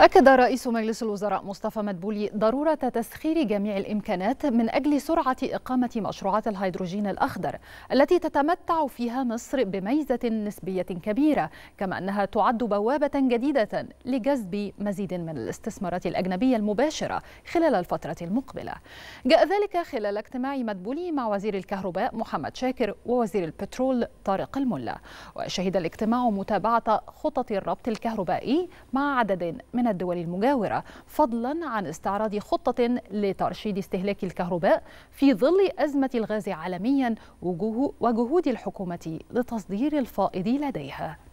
أكد رئيس مجلس الوزراء مصطفى مدبولي ضرورة تسخير جميع الإمكانات من أجل سرعة إقامة مشروعات الهيدروجين الأخضر التي تتمتع فيها مصر بميزة نسبية كبيرة كما أنها تعد بوابة جديدة لجذب مزيد من الاستثمارات الأجنبية المباشرة خلال الفترة المقبلة جاء ذلك خلال اجتماع مدبولي مع وزير الكهرباء محمد شاكر ووزير البترول طارق الملا وشهد الاجتماع متابعة خطط الربط الكهربائي مع عدد من من الدول المجاورة فضلا عن استعراض خطة لترشيد استهلاك الكهرباء في ظل أزمة الغاز عالميا وجهود الحكومة لتصدير الفائض لديها